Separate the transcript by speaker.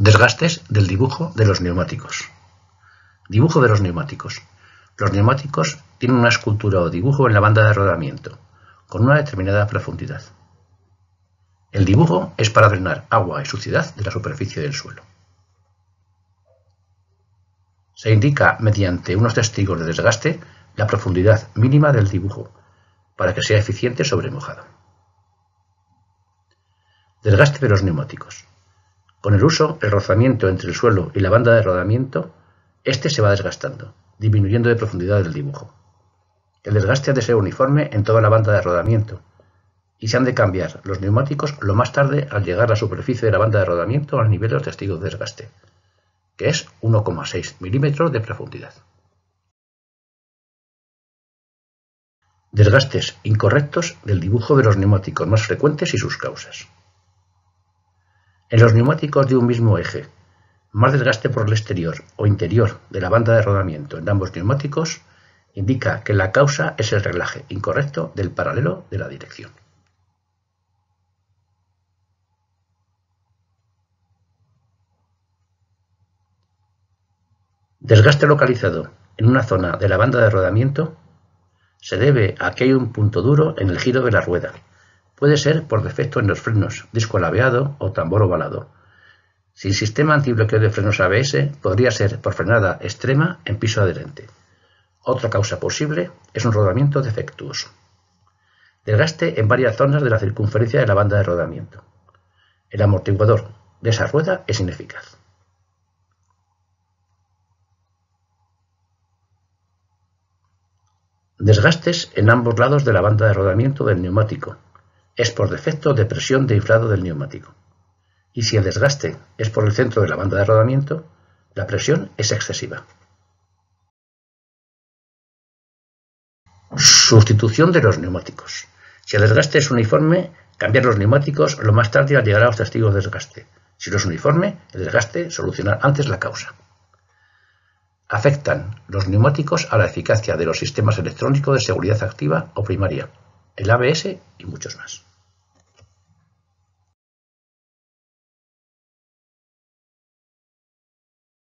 Speaker 1: Desgastes del dibujo de los neumáticos. Dibujo de los neumáticos. Los neumáticos tienen una escultura o dibujo en la banda de rodamiento, con una determinada profundidad. El dibujo es para drenar agua y suciedad de la superficie del suelo. Se indica mediante unos testigos de desgaste la profundidad mínima del dibujo, para que sea eficiente sobre mojado. Desgaste de los neumáticos. Con el uso, el rozamiento entre el suelo y la banda de rodamiento, este se va desgastando, disminuyendo de profundidad del dibujo. El desgaste ha de ser uniforme en toda la banda de rodamiento y se han de cambiar los neumáticos lo más tarde al llegar a la superficie de la banda de
Speaker 2: rodamiento al nivel de testigo de desgaste, que es 1,6 milímetros de profundidad. Desgastes incorrectos del dibujo de los neumáticos más frecuentes y sus causas. En los
Speaker 1: neumáticos de un mismo eje, más desgaste por el exterior o interior de la banda de rodamiento en ambos neumáticos indica que la causa es el reglaje incorrecto del paralelo
Speaker 2: de la dirección. Desgaste localizado
Speaker 1: en una zona de la banda de rodamiento se debe a que hay un punto duro en el giro de la rueda Puede ser por defecto en los frenos, disco laveado o tambor ovalado. Sin sistema antibloqueo de frenos ABS, podría ser por frenada extrema en piso adherente. Otra causa posible es un rodamiento defectuoso. Desgaste en varias zonas de la circunferencia de la banda de rodamiento. El amortiguador de esa rueda es ineficaz. Desgastes en ambos lados de la banda de rodamiento del neumático, es por defecto de presión de inflado del neumático. Y si el
Speaker 2: desgaste es por el centro de la banda de rodamiento, la presión es excesiva. Sustitución de los neumáticos. Si el desgaste es uniforme, cambiar los neumáticos lo más tarde al llegar a los testigos de desgaste.
Speaker 1: Si no es uniforme, el desgaste solucionar antes la causa. Afectan los neumáticos a la eficacia de los sistemas electrónicos de seguridad activa o primaria, el
Speaker 2: ABS y muchos más.